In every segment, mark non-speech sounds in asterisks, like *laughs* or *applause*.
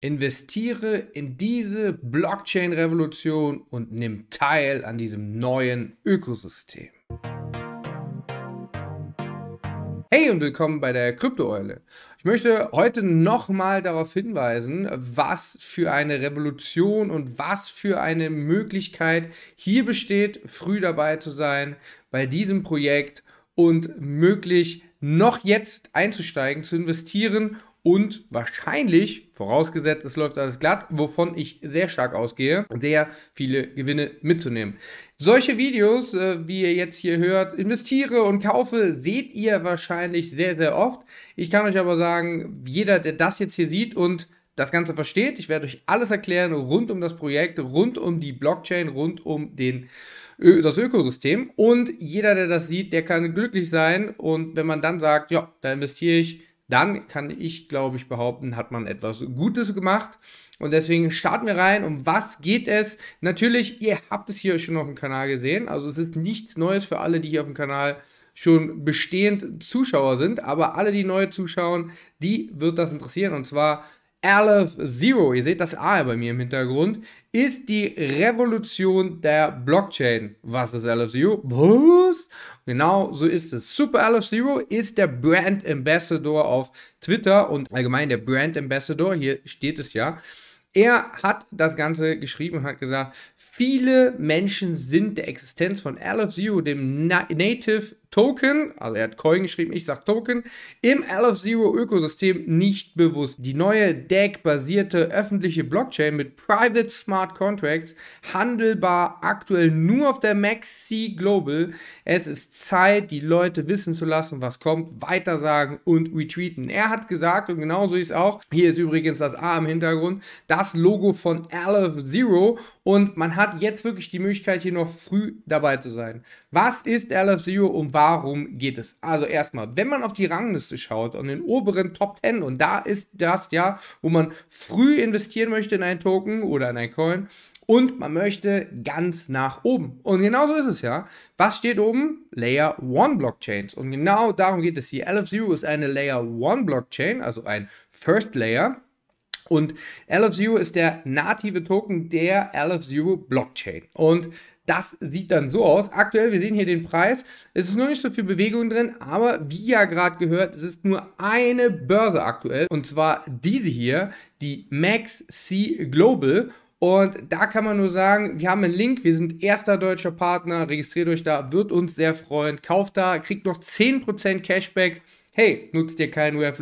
Investiere in diese Blockchain-Revolution und nimm teil an diesem neuen Ökosystem. Hey und willkommen bei der Kryptoeule. Ich möchte heute nochmal darauf hinweisen, was für eine Revolution und was für eine Möglichkeit hier besteht, früh dabei zu sein bei diesem Projekt und möglich noch jetzt einzusteigen, zu investieren und wahrscheinlich, vorausgesetzt es läuft alles glatt, wovon ich sehr stark ausgehe, sehr viele Gewinne mitzunehmen. Solche Videos, äh, wie ihr jetzt hier hört, investiere und kaufe, seht ihr wahrscheinlich sehr, sehr oft. Ich kann euch aber sagen, jeder, der das jetzt hier sieht und das Ganze versteht. Ich werde euch alles erklären rund um das Projekt, rund um die Blockchain, rund um den, das Ökosystem. Und jeder, der das sieht, der kann glücklich sein. Und wenn man dann sagt, ja, da investiere ich dann kann ich, glaube ich, behaupten, hat man etwas Gutes gemacht. Und deswegen starten wir rein. Um was geht es? Natürlich, ihr habt es hier schon auf dem Kanal gesehen. Also es ist nichts Neues für alle, die hier auf dem Kanal schon bestehend Zuschauer sind. Aber alle, die neu zuschauen, die wird das interessieren. Und zwar Aleph Zero, ihr seht das A bei mir im Hintergrund, ist die Revolution der Blockchain. Was ist Aleph Zero? Was? Genau so ist es. Super Aleph Zero ist der Brand Ambassador auf Twitter und allgemein der Brand Ambassador, hier steht es ja. Er hat das Ganze geschrieben und hat gesagt, viele Menschen sind der Existenz von Aleph Zero, dem Na Native Token, also er hat Coin geschrieben, ich sag Token, im lf zero ökosystem nicht bewusst. Die neue DEC-basierte öffentliche Blockchain mit Private Smart Contracts, handelbar aktuell nur auf der Maxi Global. Es ist Zeit, die Leute wissen zu lassen, was kommt, weitersagen und retweeten. Er hat gesagt, und genauso ist auch, hier ist übrigens das A im Hintergrund, das Logo von lf zero und man hat jetzt wirklich die Möglichkeit, hier noch früh dabei zu sein. Was ist lf zero und was Warum geht es? Also erstmal, wenn man auf die Rangliste schaut und den oberen Top 10 und da ist das ja, wo man früh investieren möchte in einen Token oder in einen Coin und man möchte ganz nach oben. Und genauso ist es ja. Was steht oben? Layer 1 Blockchains. Und genau darum geht es hier. LF0 ist eine Layer 1 Blockchain, also ein First Layer. Und LF0 ist der native Token der LF0 Blockchain. Und das sieht dann so aus. Aktuell, wir sehen hier den Preis. Es ist noch nicht so viel Bewegung drin, aber wie ja gerade gehört, es ist nur eine Börse aktuell. Und zwar diese hier, die Max C Global. Und da kann man nur sagen, wir haben einen Link, wir sind erster deutscher Partner, registriert euch da, wird uns sehr freuen. Kauft da, kriegt noch 10% Cashback. Hey, nutzt ihr keinen web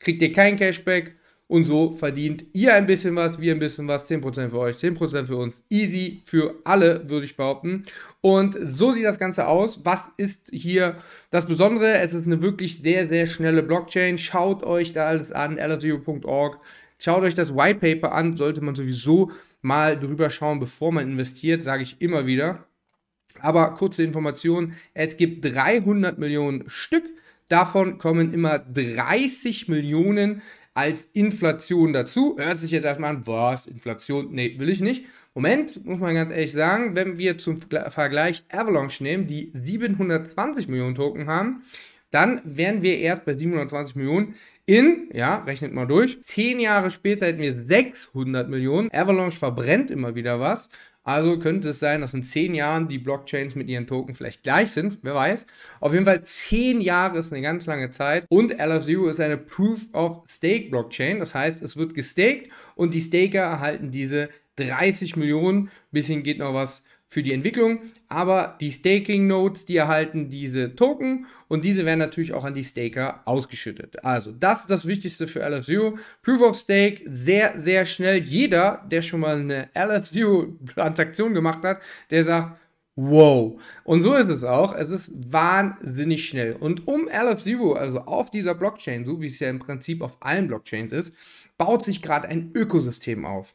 kriegt ihr keinen Cashback. Und so verdient ihr ein bisschen was, wir ein bisschen was, 10% für euch, 10% für uns. Easy für alle, würde ich behaupten. Und so sieht das Ganze aus. Was ist hier das Besondere? Es ist eine wirklich sehr, sehr schnelle Blockchain. Schaut euch da alles an, lsu.org. Schaut euch das White Paper an, sollte man sowieso mal drüber schauen, bevor man investiert, sage ich immer wieder. Aber kurze Information, es gibt 300 Millionen Stück. Davon kommen immer 30 Millionen als Inflation dazu. Hört sich jetzt erstmal an, was, Inflation? Nee, will ich nicht. Moment, muss man ganz ehrlich sagen, wenn wir zum Vergleich Avalanche nehmen, die 720 Millionen Token haben, dann wären wir erst bei 720 Millionen in, ja, rechnet mal durch, 10 Jahre später hätten wir 600 Millionen. Avalanche verbrennt immer wieder was. Also könnte es sein, dass in zehn Jahren die Blockchains mit ihren Token vielleicht gleich sind, wer weiß. Auf jeden Fall zehn Jahre ist eine ganz lange Zeit und LF0 ist eine Proof of Stake Blockchain. Das heißt, es wird gestaked und die Staker erhalten diese 30 Millionen. Bisschen geht noch was für die Entwicklung, aber die Staking Nodes, die erhalten diese Token und diese werden natürlich auch an die Staker ausgeschüttet. Also, das ist das Wichtigste für LF0. Proof of Stake sehr, sehr schnell. Jeder, der schon mal eine LF0-Transaktion gemacht hat, der sagt, Wow. Und so ist es auch. Es ist wahnsinnig schnell. Und um LF0, also auf dieser Blockchain, so wie es ja im Prinzip auf allen Blockchains ist, baut sich gerade ein Ökosystem auf.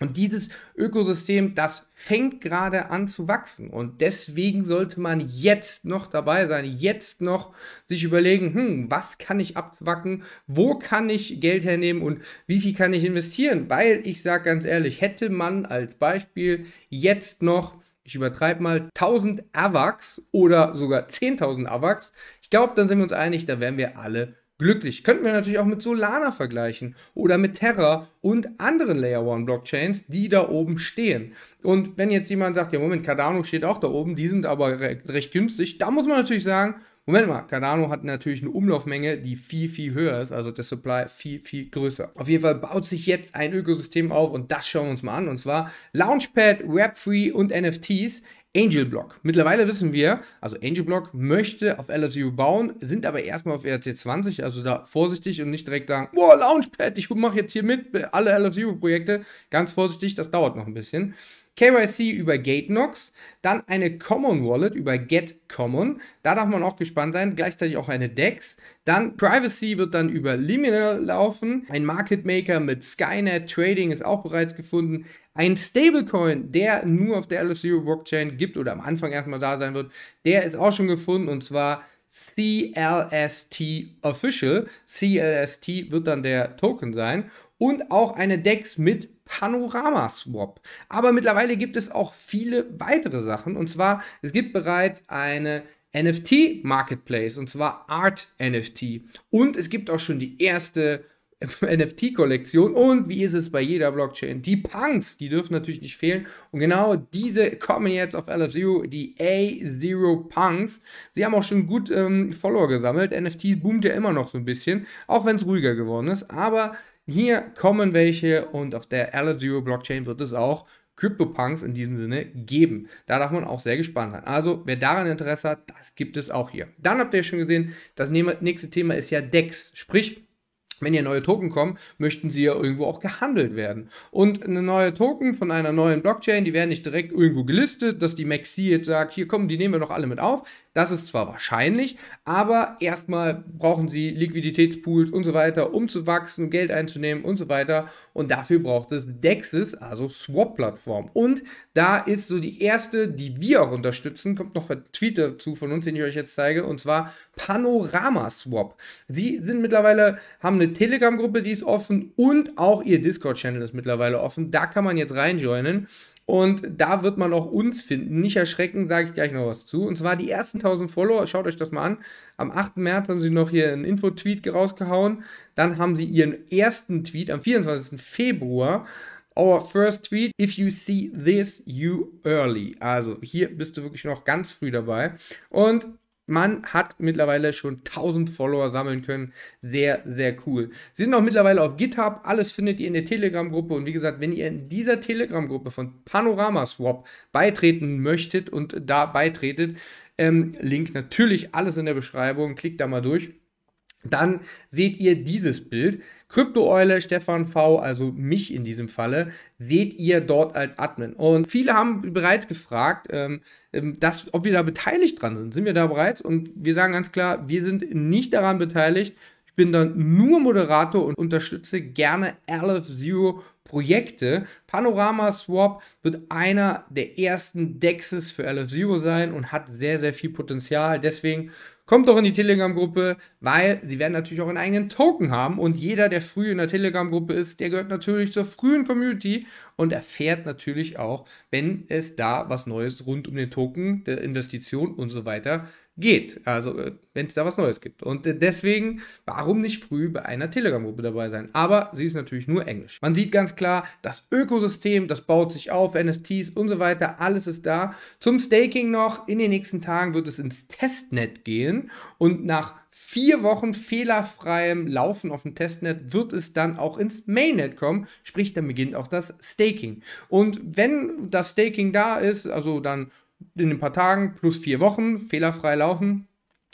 Und dieses Ökosystem, das fängt gerade an zu wachsen. Und deswegen sollte man jetzt noch dabei sein, jetzt noch sich überlegen, hm, was kann ich abwacken, wo kann ich Geld hernehmen und wie viel kann ich investieren? Weil ich sage ganz ehrlich, hätte man als Beispiel jetzt noch, ich übertreibe mal, 1000 AVAX oder sogar 10.000 AVAX, ich glaube, dann sind wir uns einig, da wären wir alle glücklich. Könnten wir natürlich auch mit Solana vergleichen oder mit Terra und anderen Layer One Blockchains, die da oben stehen. Und wenn jetzt jemand sagt, ja Moment, Cardano steht auch da oben, die sind aber recht, recht günstig, da muss man natürlich sagen, Moment mal, Cardano hat natürlich eine Umlaufmenge, die viel, viel höher ist, also der Supply viel, viel größer. Auf jeden Fall baut sich jetzt ein Ökosystem auf und das schauen wir uns mal an. Und zwar Launchpad, Web3 und NFTs Angel Block. Mittlerweile wissen wir, also Angel Block möchte auf LSU bauen, sind aber erstmal auf ERC20, also da vorsichtig und nicht direkt sagen, boah, Launchpad, ich mache jetzt hier mit, alle LSU-Projekte. Ganz vorsichtig, das dauert noch ein bisschen. KYC über GateNox, dann eine Common Wallet über GetCommon, da darf man auch gespannt sein, gleichzeitig auch eine DEX, dann Privacy wird dann über Liminal laufen, ein Market Maker mit Skynet Trading ist auch bereits gefunden, ein Stablecoin, der nur auf der LF0 e Blockchain gibt oder am Anfang erstmal da sein wird, der ist auch schon gefunden und zwar CLST Official. CLST wird dann der Token sein und auch eine Dex mit Panorama Swap. Aber mittlerweile gibt es auch viele weitere Sachen. Und zwar, es gibt bereits eine NFT Marketplace und zwar Art NFT. Und es gibt auch schon die erste *laughs* NFT-Kollektion und wie ist es bei jeder Blockchain? Die Punks, die dürfen natürlich nicht fehlen und genau diese kommen jetzt auf LF0, die A0 Punks. Sie haben auch schon gut ähm, Follower gesammelt, NFT boomt ja immer noch so ein bisschen, auch wenn es ruhiger geworden ist, aber hier kommen welche und auf der LF0 Blockchain wird es auch CryptoPunks in diesem Sinne geben. Da darf man auch sehr gespannt sein. Also, wer daran Interesse hat, das gibt es auch hier. Dann habt ihr schon gesehen, das nächste Thema ist ja DEX. Sprich, wenn hier neue Token kommen, möchten sie ja irgendwo auch gehandelt werden. Und eine neue Token von einer neuen Blockchain, die werden nicht direkt irgendwo gelistet, dass die Maxi jetzt sagt, hier kommen, die nehmen wir doch alle mit auf. Das ist zwar wahrscheinlich, aber erstmal brauchen sie Liquiditätspools und so weiter, um zu wachsen, Geld einzunehmen und so weiter. Und dafür braucht es Dexis, also Swap-Plattform. Und da ist so die erste, die wir auch unterstützen, kommt noch ein Tweet dazu von uns, den ich euch jetzt zeige, und zwar Panorama Swap. Sie sind mittlerweile, haben eine Telegram-Gruppe, die ist offen und auch ihr Discord-Channel ist mittlerweile offen. Da kann man jetzt reinjoinen. Und da wird man auch uns finden. Nicht erschrecken, sage ich gleich noch was zu. Und zwar die ersten 1000 Follower, schaut euch das mal an. Am 8. März haben sie noch hier einen Infotweet rausgehauen. Dann haben sie ihren ersten Tweet am 24. Februar. Our first tweet, if you see this, you early. Also hier bist du wirklich noch ganz früh dabei. Und man hat mittlerweile schon 1000 Follower sammeln können. Sehr, sehr cool. Sie sind auch mittlerweile auf GitHub. Alles findet ihr in der Telegram-Gruppe. Und wie gesagt, wenn ihr in dieser Telegram-Gruppe von Panorama Swap beitreten möchtet und da beitretet, ähm, Link natürlich alles in der Beschreibung. Klickt da mal durch dann seht ihr dieses Bild. Kryptoeule, Stefan V, also mich in diesem Falle, seht ihr dort als Admin. Und viele haben bereits gefragt, ähm, ähm, dass, ob wir da beteiligt dran sind. Sind wir da bereits? Und wir sagen ganz klar, wir sind nicht daran beteiligt. Ich bin dann nur Moderator und unterstütze gerne LF Zero Projekte. Panorama Swap wird einer der ersten Dexes für LF Zero sein und hat sehr, sehr viel Potenzial. Deswegen Kommt doch in die Telegram-Gruppe, weil sie werden natürlich auch einen eigenen Token haben und jeder, der früh in der Telegram-Gruppe ist, der gehört natürlich zur frühen Community und erfährt natürlich auch, wenn es da was Neues rund um den Token, der Investition und so weiter geht. Also, äh, wenn es da was Neues gibt. Und äh, deswegen, warum nicht früh bei einer Telegram-Gruppe dabei sein? Aber sie ist natürlich nur Englisch. Man sieht ganz klar, das Ökosystem, das baut sich auf, NFTs und so weiter, alles ist da. Zum Staking noch, in den nächsten Tagen wird es ins Testnet gehen und nach vier Wochen fehlerfreiem Laufen auf dem Testnet wird es dann auch ins Mainnet kommen, sprich, dann beginnt auch das Staking. Und wenn das Staking da ist, also dann in ein paar Tagen plus vier Wochen fehlerfrei laufen,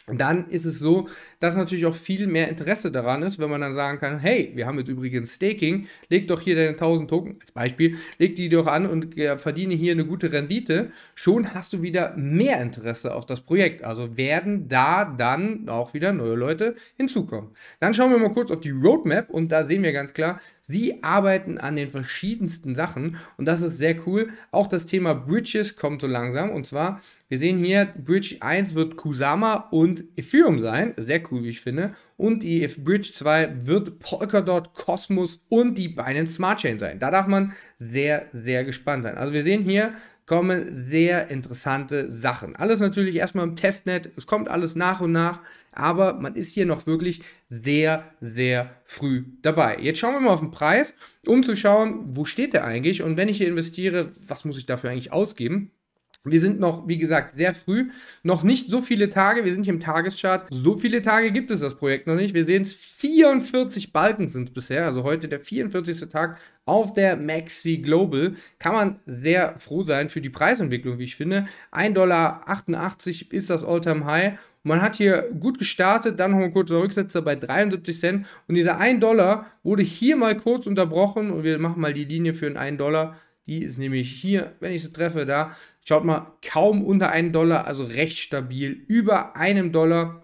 dann ist es so, dass natürlich auch viel mehr Interesse daran ist, wenn man dann sagen kann, hey, wir haben jetzt übrigens Staking, leg doch hier deine 1000 Token, als Beispiel, leg die doch an und äh, verdiene hier eine gute Rendite, schon hast du wieder mehr Interesse auf das Projekt. Also werden da dann auch wieder neue Leute hinzukommen. Dann schauen wir mal kurz auf die Roadmap und da sehen wir ganz klar, Sie arbeiten an den verschiedensten Sachen und das ist sehr cool. Auch das Thema Bridges kommt so langsam und zwar, wir sehen hier, Bridge 1 wird Kusama und Ethereum sein, sehr cool, wie ich finde. Und die Bridge 2 wird Polkadot, Cosmos und die Binance Smart Chain sein. Da darf man sehr, sehr gespannt sein. Also wir sehen hier, kommen sehr interessante Sachen. Alles natürlich erstmal im Testnet, es kommt alles nach und nach aber man ist hier noch wirklich sehr, sehr früh dabei. Jetzt schauen wir mal auf den Preis, um zu schauen, wo steht der eigentlich und wenn ich hier investiere, was muss ich dafür eigentlich ausgeben? Wir sind noch, wie gesagt, sehr früh, noch nicht so viele Tage, wir sind hier im Tageschart, so viele Tage gibt es das Projekt noch nicht. Wir sehen es, 44 Balken sind es bisher, also heute der 44. Tag auf der Maxi Global. Kann man sehr froh sein für die Preisentwicklung, wie ich finde. 1,88 Dollar ist das All-Time-High man hat hier gut gestartet, dann nochmal kurzer Rücksetzer bei 73 Cent und dieser 1 Dollar wurde hier mal kurz unterbrochen und wir machen mal die Linie für einen 1 Dollar. Die ist nämlich hier, wenn ich sie treffe, da. Schaut mal, kaum unter 1 Dollar, also recht stabil. Über einem Dollar.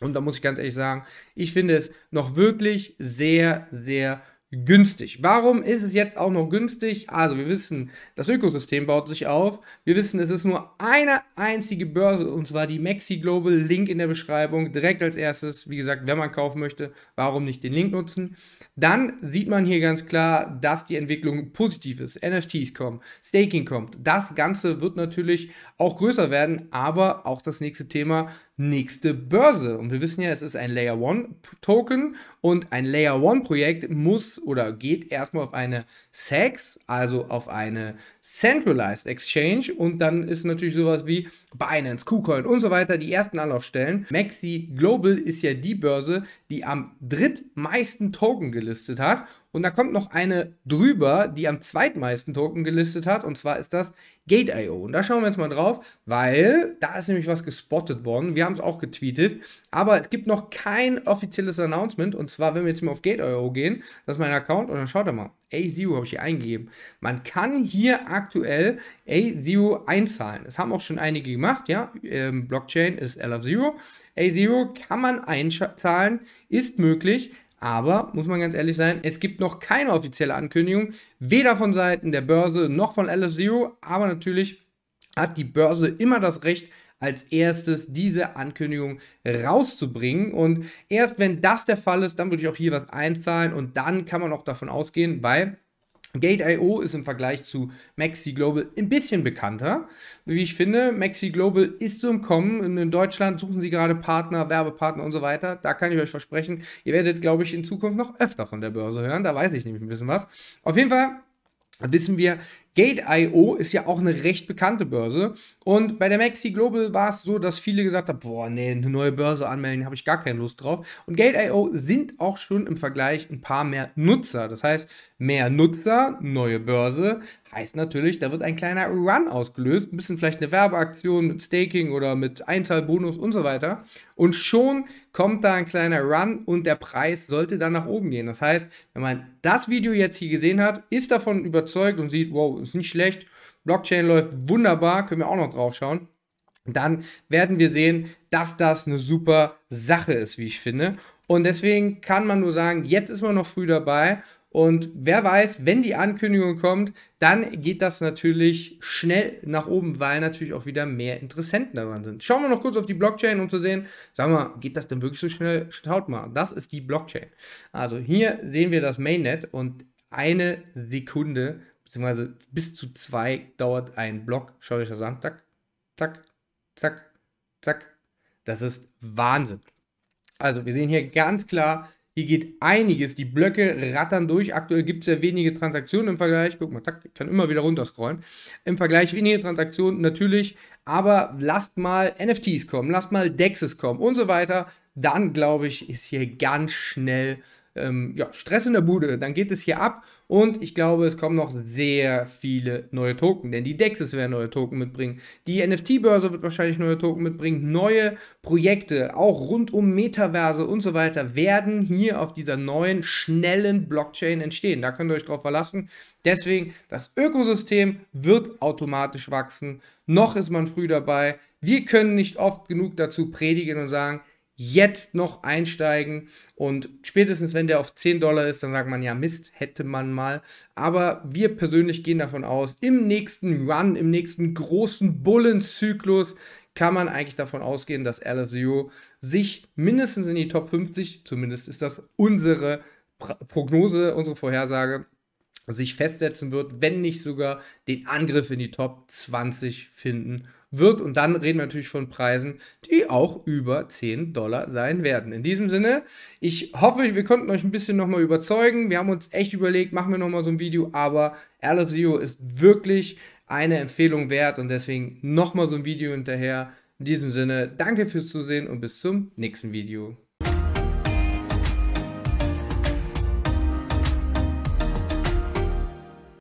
Und da muss ich ganz ehrlich sagen, ich finde es noch wirklich sehr, sehr günstig. Warum ist es jetzt auch noch günstig? Also wir wissen, das Ökosystem baut sich auf. Wir wissen, es ist nur eine einzige Börse und zwar die Maxi Global. Link in der Beschreibung direkt als erstes. Wie gesagt, wenn man kaufen möchte, warum nicht den Link nutzen? Dann sieht man hier ganz klar, dass die Entwicklung positiv ist. NFTs kommen, Staking kommt. Das Ganze wird natürlich auch größer werden, aber auch das nächste Thema nächste Börse. Und wir wissen ja, es ist ein Layer 1 Token und ein Layer 1 Projekt muss oder geht erstmal auf eine SEX, also auf eine Centralized Exchange und dann ist natürlich sowas wie Binance, KuCoin und so weiter die ersten Anlaufstellen. Maxi Global ist ja die Börse, die am drittmeisten Token gelistet hat und da kommt noch eine drüber, die am zweitmeisten Token gelistet hat. Und zwar ist das Gate.io. Und da schauen wir jetzt mal drauf, weil da ist nämlich was gespottet worden. Wir haben es auch getweetet. Aber es gibt noch kein offizielles Announcement. Und zwar, wenn wir jetzt mal auf Gate.io gehen, das ist mein Account. Und dann schaut er mal. A0 habe ich hier eingegeben. Man kann hier aktuell A0 einzahlen. Das haben auch schon einige gemacht, ja. Ähm, Blockchain ist LF0. A0 kann man einzahlen, ist möglich. Aber, muss man ganz ehrlich sein, es gibt noch keine offizielle Ankündigung, weder von Seiten der Börse noch von lf Zero. aber natürlich hat die Börse immer das Recht, als erstes diese Ankündigung rauszubringen. Und erst wenn das der Fall ist, dann würde ich auch hier was einzahlen und dann kann man auch davon ausgehen, weil Gate.io ist im Vergleich zu Maxi Global ein bisschen bekannter. Wie ich finde, Maxi Global ist so im Kommen. In Deutschland suchen sie gerade Partner, Werbepartner und so weiter. Da kann ich euch versprechen, ihr werdet, glaube ich, in Zukunft noch öfter von der Börse hören. Da weiß ich nämlich ein bisschen was. Auf jeden Fall wissen wir, Gate.io ist ja auch eine recht bekannte Börse. Und bei der Maxi Global war es so, dass viele gesagt haben, boah, nee, eine neue Börse anmelden, habe ich gar keine Lust drauf. Und Gate.io sind auch schon im Vergleich ein paar mehr Nutzer. Das heißt, mehr Nutzer, neue Börse, heißt natürlich, da wird ein kleiner Run ausgelöst. Ein bisschen vielleicht eine Werbeaktion mit Staking oder mit Einzahlbonus und so weiter. Und schon kommt da ein kleiner Run und der Preis sollte dann nach oben gehen. Das heißt, wenn man das Video jetzt hier gesehen hat, ist davon überzeugt und sieht, wow, ist nicht schlecht. Blockchain läuft wunderbar, können wir auch noch drauf schauen. Dann werden wir sehen, dass das eine super Sache ist, wie ich finde. Und deswegen kann man nur sagen, jetzt ist man noch früh dabei. Und wer weiß, wenn die Ankündigung kommt, dann geht das natürlich schnell nach oben, weil natürlich auch wieder mehr Interessenten daran sind. Schauen wir noch kurz auf die Blockchain, um zu sehen, sagen wir, geht das denn wirklich so schnell? Schaut mal, das ist die Blockchain. Also hier sehen wir das Mainnet und eine Sekunde beziehungsweise bis zu zwei dauert ein Block. Schaut euch das an. Zack, zack, zack, zack. Das ist Wahnsinn. Also, wir sehen hier ganz klar, hier geht einiges. Die Blöcke rattern durch. Aktuell gibt es ja wenige Transaktionen im Vergleich. Guck mal, zack, ich kann immer wieder runterscrollen. Im Vergleich wenige Transaktionen natürlich. Aber lasst mal NFTs kommen, lasst mal Dexes kommen und so weiter. Dann glaube ich, ist hier ganz schnell ähm, ja, Stress in der Bude, dann geht es hier ab und ich glaube, es kommen noch sehr viele neue Token, denn die Dexes werden neue Token mitbringen, die NFT-Börse wird wahrscheinlich neue Token mitbringen, neue Projekte, auch rund um Metaverse und so weiter, werden hier auf dieser neuen, schnellen Blockchain entstehen. Da könnt ihr euch drauf verlassen. Deswegen, das Ökosystem wird automatisch wachsen. Noch ist man früh dabei. Wir können nicht oft genug dazu predigen und sagen, jetzt noch einsteigen. Und spätestens, wenn der auf 10 Dollar ist, dann sagt man ja, Mist, hätte man mal. Aber wir persönlich gehen davon aus, im nächsten Run, im nächsten großen Bullenzyklus kann man eigentlich davon ausgehen, dass LSU sich mindestens in die Top 50, zumindest ist das unsere Prognose, unsere Vorhersage, sich festsetzen wird, wenn nicht sogar den Angriff in die Top 20 finden wirkt. Und dann reden wir natürlich von Preisen, die auch über 10 Dollar sein werden. In diesem Sinne, ich hoffe, wir konnten euch ein bisschen nochmal überzeugen. Wir haben uns echt überlegt, machen wir nochmal so ein Video, aber Earl of Zero ist wirklich eine Empfehlung wert und deswegen nochmal so ein Video hinterher. In diesem Sinne, danke fürs Zusehen und bis zum nächsten Video.